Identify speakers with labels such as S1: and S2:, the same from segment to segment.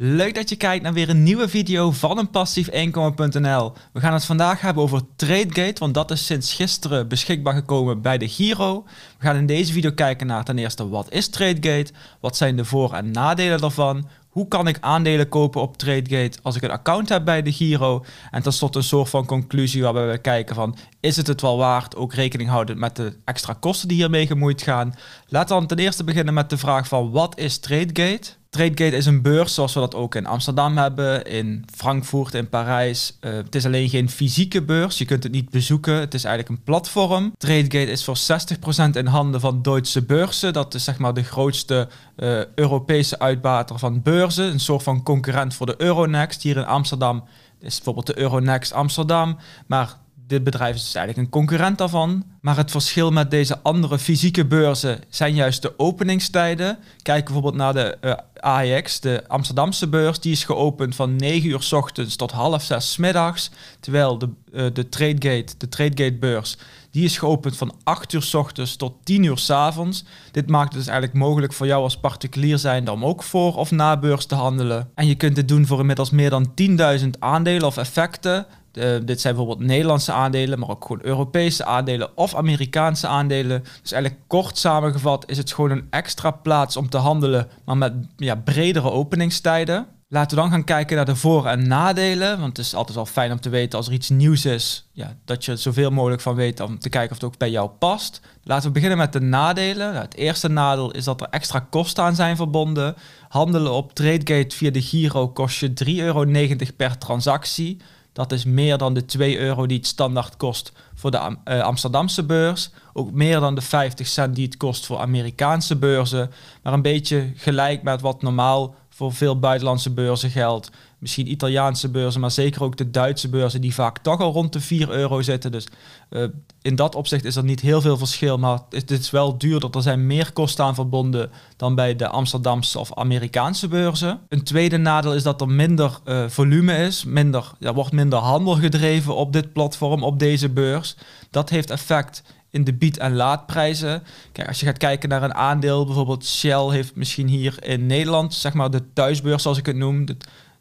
S1: Leuk dat je kijkt naar weer een nieuwe video van een We gaan het vandaag hebben over TradeGate, want dat is sinds gisteren beschikbaar gekomen bij de Giro. We gaan in deze video kijken naar ten eerste wat is TradeGate, wat zijn de voor- en nadelen daarvan, hoe kan ik aandelen kopen op TradeGate als ik een account heb bij de Giro? En tenslotte een soort van conclusie waarbij we kijken van, is het het wel waard? Ook rekening houden met de extra kosten die hiermee gemoeid gaan. Laten we dan ten eerste beginnen met de vraag van, wat is TradeGate? TradeGate is een beurs zoals we dat ook in Amsterdam hebben, in Frankfurt, in Parijs. Eh, het is alleen geen fysieke beurs, je kunt het niet bezoeken. Het is eigenlijk een platform. TradeGate is voor 60% in handen van Duitse beurzen. Dat is zeg maar de grootste eh, Europese uitbater van beurzen. Een soort van concurrent voor de Euronext. Hier in Amsterdam is bijvoorbeeld de Euronext Amsterdam. Maar dit bedrijf is dus eigenlijk een concurrent daarvan. Maar het verschil met deze andere fysieke beurzen zijn juist de openingstijden. Kijk bijvoorbeeld naar de eh, AEX, de Amsterdamse beurs. Die is geopend van 9 uur s ochtends tot half 6 middags. Terwijl de, eh, de Tradegate, de Tradegate beurs, die is geopend van 8 uur s ochtends tot 10 uur s avonds. Dit maakt het dus eigenlijk mogelijk voor jou als particulier zijn om ook voor of na beurs te handelen. En je kunt dit doen voor inmiddels meer dan 10.000 aandelen of effecten eh, dit zijn bijvoorbeeld Nederlandse aandelen, maar ook gewoon Europese aandelen of Amerikaanse aandelen. Dus eigenlijk kort samengevat is het gewoon een extra plaats om te handelen, maar met ja, bredere openingstijden. Laten we dan gaan kijken naar de voor- en nadelen. Want het is altijd wel fijn om te weten als er iets nieuws is, ja, dat je er zoveel mogelijk van weet om te kijken of het ook bij jou past. Laten we beginnen met de nadelen. Nou, het eerste nadeel is dat er extra kosten aan zijn verbonden. Handelen op Tradegate via de Giro kost je 3,90 euro per transactie. Dat is meer dan de 2 euro die het standaard kost voor de eh, Amsterdamse beurs. Ook meer dan de 50 cent die het kost voor Amerikaanse beurzen. Maar een beetje gelijk met wat normaal voor veel buitenlandse beurzen geldt misschien Italiaanse beurzen, maar zeker ook de Duitse beurzen, die vaak toch al rond de 4 euro zitten. Dus eh, in dat opzicht is er niet heel veel verschil, maar het is wel duurder. Er zijn meer kosten aan verbonden dan bij de Amsterdamse of Amerikaanse beurzen. Een tweede nadeel is dat er minder eh, volume is, minder, er wordt minder handel gedreven op dit platform, op deze beurs. Dat heeft effect in de bied- en laadprijzen. Kijk, als je gaat kijken naar een aandeel, bijvoorbeeld Shell heeft misschien hier in Nederland, zeg maar de thuisbeurs zoals ik het noem,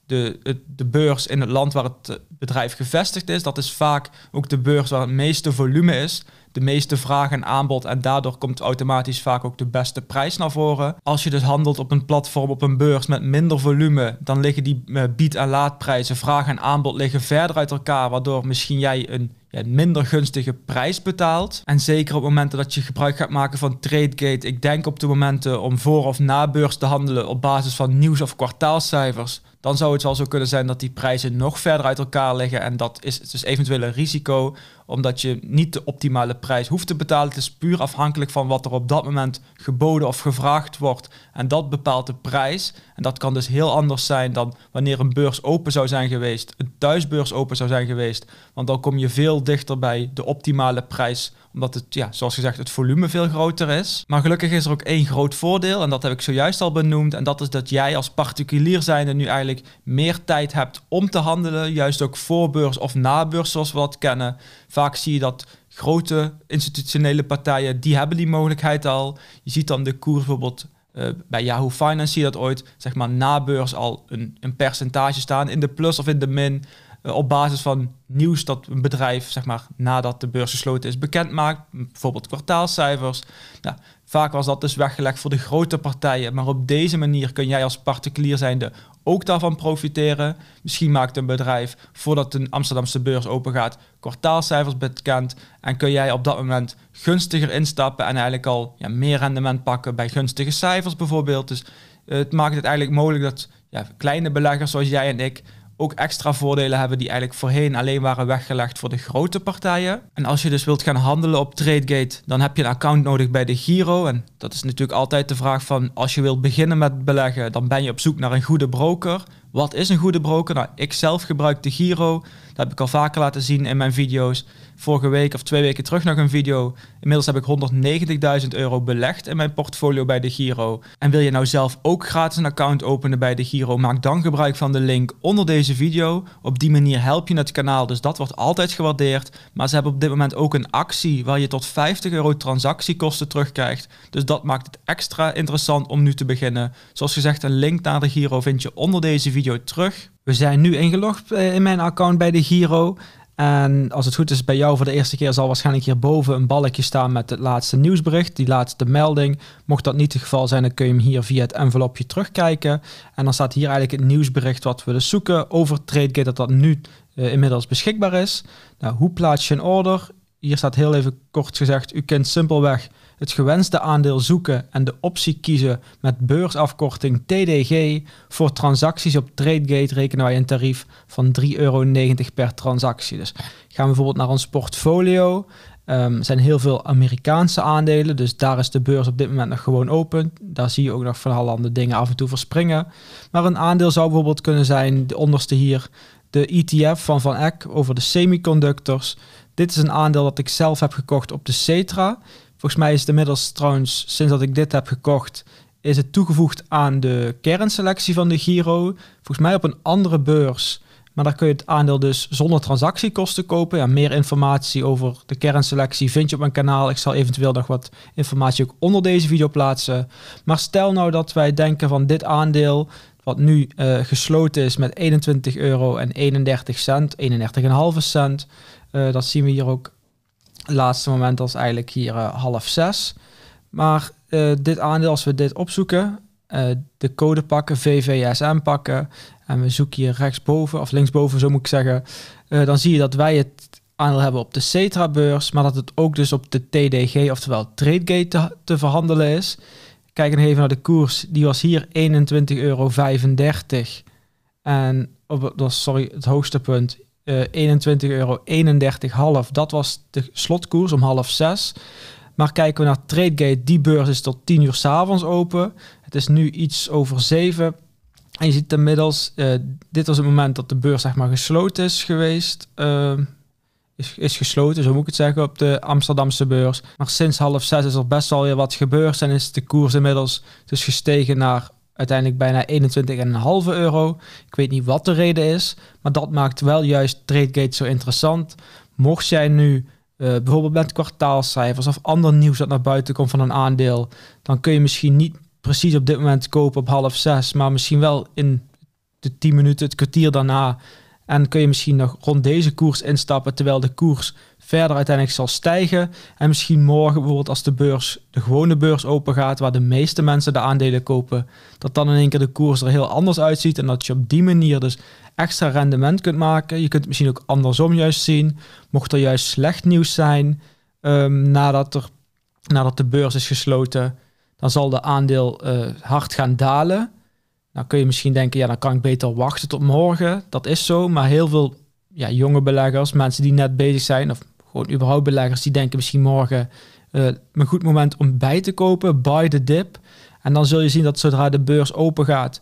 S1: de, de beurs in het land waar het eh, bedrijf gevestigd is. Dat is vaak ook de beurs waar het meeste volume is. De meeste vraag en aanbod. En daardoor komt automatisch vaak ook de beste prijs naar voren. Als je dus handelt op een platform, op een beurs met minder volume, dan liggen die eh, bied- en laadprijzen, vraag en aanbod liggen verder uit elkaar. Waardoor misschien jij een ja, minder gunstige prijs betaalt. En zeker op momenten dat je gebruik gaat maken van TradeGate. Ik denk op de momenten om voor of na beurs te handelen op basis van nieuws of kwartaalcijfers dan zou het wel zo kunnen zijn dat die prijzen nog verder uit elkaar liggen. En dat is dus eventueel een risico omdat je niet de optimale prijs hoeft te betalen. Het is puur afhankelijk van wat er op dat moment geboden of gevraagd wordt. En dat bepaalt de prijs. En dat kan dus heel anders zijn dan wanneer een beurs open zou zijn geweest. Een thuisbeurs open zou zijn geweest. Want dan kom je veel dichter bij de optimale prijs. Omdat het, ja, zoals gezegd, het volume veel groter is. Maar gelukkig is er ook één groot voordeel. En dat heb ik zojuist al benoemd. En dat is dat jij als particulier zijnde nu eigenlijk meer tijd hebt om te handelen. Juist ook voorbeurs of nabeurs zoals we dat kennen Vaak zie je dat grote institutionele partijen, die hebben die mogelijkheid al. Je ziet dan de koers bijvoorbeeld eh, bij Yahoo Finance zie je dat ooit, zeg maar na beurs al een, een percentage staan in de plus of in de min. Eh, op basis van nieuws dat een bedrijf, zeg maar, nadat de beurs gesloten is, bekend maakt. Bijvoorbeeld kwartaalcijfers. Nou, vaak was dat dus weggelegd voor de grote partijen. Maar op deze manier kun jij als particulier zijnde ook daarvan profiteren. Misschien maakt een bedrijf voordat de Amsterdamse beurs open gaat kwartaalcijfers bekend en kun jij op dat moment gunstiger instappen en eigenlijk al ja, meer rendement pakken bij gunstige cijfers bijvoorbeeld. Dus eh, het maakt het eigenlijk mogelijk dat ja, kleine beleggers zoals jij en ik ook extra voordelen hebben die eigenlijk voorheen alleen waren weggelegd voor de grote partijen. En als je dus wilt gaan handelen op Tradegate, dan heb je een account nodig bij de Giro. En dat is natuurlijk altijd de vraag van als je wilt beginnen met beleggen, dan ben je op zoek naar een goede broker. Wat is een goede broker? Nou, ik zelf gebruik de Giro. Dat heb ik al vaker laten zien in mijn video's. Vorige week of twee weken terug nog een video. Inmiddels heb ik 190.000 euro belegd in mijn portfolio bij de Giro. En wil je nou zelf ook gratis een account openen bij de Giro? Maak dan gebruik van de link onder deze video. Op die manier help je het kanaal, dus dat wordt altijd gewaardeerd. Maar ze hebben op dit moment ook een actie waar je tot 50 euro transactiekosten terugkrijgt. Dus dat maakt het extra interessant om nu te beginnen. Zoals gezegd, een link naar de Giro vind je onder deze video video terug. We zijn nu ingelogd eh, in mijn account bij de Giro. En als het goed is bij jou voor de eerste keer zal waarschijnlijk hierboven een balkje staan met het laatste nieuwsbericht, die laatste melding. Mocht dat niet het geval zijn, dan kun je hem hier via het envelopje terugkijken. En dan staat hier eigenlijk het nieuwsbericht wat we dus zoeken over TradeGate, dat dat nu eh, inmiddels beschikbaar is. Nou, hoe plaats je een order? Hier staat heel even kort gezegd, u kunt simpelweg het gewenste aandeel zoeken en de optie kiezen met beursafkorting TDG. Voor transacties op TradeGate rekenen wij een tarief van 3,90 euro per transactie. Dus gaan we bijvoorbeeld naar ons portfolio. Ehm, er zijn heel veel Amerikaanse aandelen, dus daar is de beurs op dit moment nog gewoon open. Daar zie je ook nog van allerhande dingen af en toe verspringen. Maar een aandeel zou bijvoorbeeld kunnen zijn, de onderste hier, de ETF van Van Eck over de semiconductors. Dit is een aandeel dat ik zelf heb gekocht op de Cetra. Volgens mij is het inmiddels trouwens, sinds dat ik dit heb gekocht, is het toegevoegd aan de kernselectie van de Giro. Volgens mij op een andere beurs. Maar daar kun je het aandeel dus zonder transactiekosten kopen. Ja, meer informatie over de kernselectie vind je op mijn kanaal. Ik zal eventueel nog wat informatie ook onder deze video plaatsen. Maar stel nou dat wij denken van dit aandeel, wat nu eh, gesloten is met 21 euro en 31 cent, 31,5 cent. Eh, dat zien we hier ook. laatste moment als eigenlijk hier eh, half zes. Maar eh, dit aandeel, als we dit opzoeken, de code pakken, VVSM pakken. En we zoeken hier rechtsboven, of linksboven zo moet ik zeggen. dan zie je dat wij het aandeel hebben op de Cetra-beurs, maar dat het ook dus op de TDG, oftewel Tradegate, te, verhandelen is. Kijk even naar de koers, die was hier 21,35 euro. En, oh, sorry, het hoogste punt 21,31 eh, euro. Dat was de slotkoers om half zes. Maar kijken we naar Tradegate, die beurs is tot 10 uur s'avonds open. Het is nu iets over 7. En je ziet inmiddels, eh, dit was het moment dat de beurs zeg maar gesloten is geweest. Ehm, is, is gesloten, zo moet ik het zeggen, op de Amsterdamse beurs. Maar sinds half zes is er best wel weer wat gebeurd en is de koers inmiddels dus gestegen naar uiteindelijk bijna 21,5 euro. Ik weet niet wat de reden is, maar dat maakt wel juist TradeGate zo interessant. Mocht jij nu eh, bijvoorbeeld met kwartaalcijfers of ander nieuws dat naar buiten komt van een aandeel, dan kun je misschien niet precies op dit moment kopen op half zes, maar misschien wel in de 10 minuten, het kwartier daarna. En kun je misschien nog rond deze koers instappen terwijl de koers verder uiteindelijk zal stijgen. En misschien morgen bijvoorbeeld als de beurs, de gewone beurs open gaat, waar de meeste mensen de aandelen kopen, dat dan in één keer de koers er heel anders uitziet. En dat je op die manier dus extra rendement kunt maken. Je kunt het misschien ook andersom juist zien. Mocht er juist slecht nieuws zijn ehm, nadat, er, nadat de beurs is gesloten, dan zal de aandeel eh, hard gaan dalen. Dan kun je misschien denken, ja, dan kan ik beter wachten tot morgen. Dat is zo, maar heel veel ja, jonge beleggers, mensen die net bezig zijn, of gewoon überhaupt beleggers die denken misschien morgen eh, een goed moment om bij te kopen, buy the dip. En dan zul je zien dat zodra de beurs open gaat,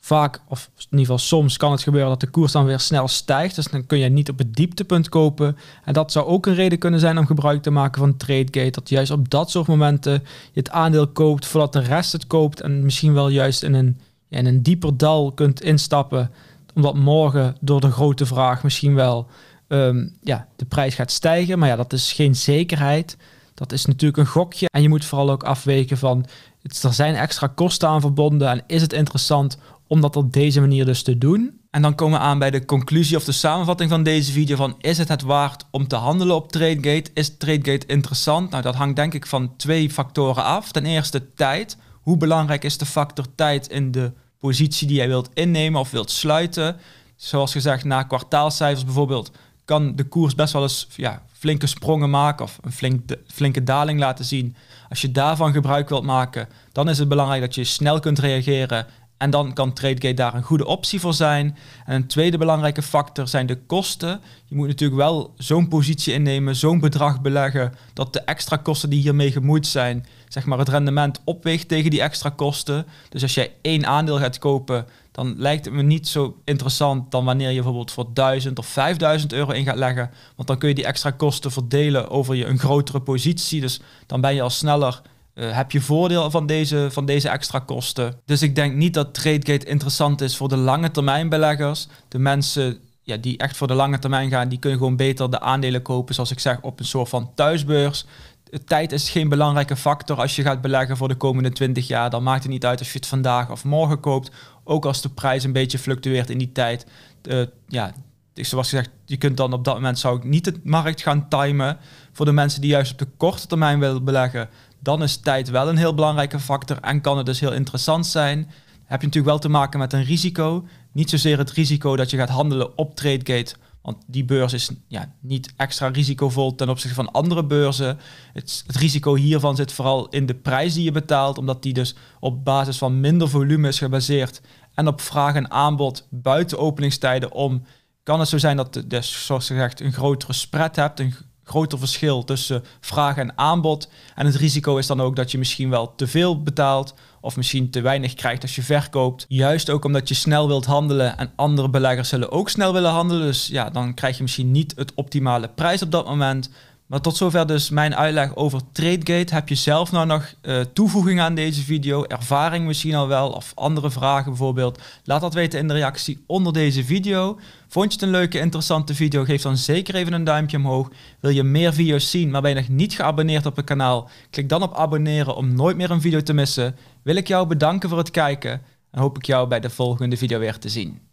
S1: vaak, of in ieder geval soms kan het gebeuren dat de koers dan weer snel stijgt. Dus dan kun je niet op het dieptepunt kopen. En dat zou ook een reden kunnen zijn om gebruik te maken van TradeGate. Dat juist op dat soort momenten je het aandeel koopt voordat de rest het koopt. En misschien wel juist in een, in een dieper dal kunt instappen. Omdat morgen door de grote vraag misschien wel Ehm, ja, de prijs gaat stijgen. Maar ja, dat is geen zekerheid. Dat is natuurlijk een gokje. En je moet vooral ook afwegen van, het, er zijn extra kosten aan verbonden. En is het interessant om dat op deze manier dus te doen? En dan komen we aan bij de conclusie of de samenvatting van deze video van is het het waard om te handelen op TradeGate? Is TradeGate interessant? Nou, dat hangt denk ik van twee factoren af. Ten eerste tijd. Hoe belangrijk is de factor tijd in de positie die jij wilt innemen of wilt sluiten? Zoals gezegd, na kwartaalcijfers bijvoorbeeld kan de koers best wel eens ja, flinke sprongen maken of een flink flinke daling laten zien. Als je daarvan gebruik wilt maken, dan is het belangrijk dat je snel kunt reageren. En dan kan TradeGate daar een goede optie voor zijn. En een tweede belangrijke factor zijn de kosten. Je moet natuurlijk wel zo'n positie innemen, zo'n bedrag beleggen, dat de extra kosten die hiermee gemoeid zijn, zeg maar het rendement opweegt tegen die extra kosten. Dus als jij één aandeel gaat kopen, dan lijkt het me niet zo interessant dan wanneer je bijvoorbeeld voor 1000 of 5000 euro in gaat leggen. Want dan kun je die extra kosten verdelen over je een grotere positie. Dus dan ben je al sneller, eh, heb je voordeel van deze, van deze extra kosten. Dus ik denk niet dat TradeGate interessant is voor de lange termijn beleggers. De mensen ja, die echt voor de lange termijn gaan, die kunnen gewoon beter de aandelen kopen, zoals ik zeg, op een soort van thuisbeurs. Tijd is geen belangrijke factor als je gaat beleggen voor de komende 20 jaar. Dan maakt het niet uit of je het vandaag of morgen koopt ook als de prijs een beetje fluctueert in die tijd. Eh, ja, zoals gezegd, je kunt dan op dat moment zou ik niet de markt gaan timen. Voor de mensen die juist op de korte termijn willen beleggen, dan is tijd wel een heel belangrijke factor en kan het dus heel interessant zijn. Heb je natuurlijk wel te maken met een risico. Niet zozeer het risico dat je gaat handelen op TradeGate want die beurs is ja, niet extra risicovol ten opzichte van andere beurzen. Het, risico hiervan zit vooral in de prijs die je betaalt, omdat die dus op basis van minder volume is gebaseerd en op vraag en aanbod buiten openingstijden om. Kan het zo zijn dat je dus, zoals gezegd een grotere spread hebt, een groter verschil tussen vraag en aanbod. En het risico is dan ook dat je misschien wel te veel betaalt of misschien te weinig krijgt als je verkoopt. Juist ook omdat je snel wilt handelen en andere beleggers zullen ook snel willen handelen. Dus ja, dan krijg je misschien niet het optimale prijs op dat moment. Maar tot zover dus mijn uitleg over TradeGate. Heb je zelf nou nog uh, eh, toevoegingen aan deze video, ervaring misschien al wel, of andere vragen bijvoorbeeld? Laat dat weten in de reactie onder deze video. Vond je het een leuke, interessante video? Geef dan zeker even een duimpje omhoog. Wil je meer video's zien, maar ben je nog niet geabonneerd op het kanaal? Klik dan op abonneren om nooit meer een video te missen. Wil ik jou bedanken voor het kijken en hoop ik jou bij de volgende video weer te zien.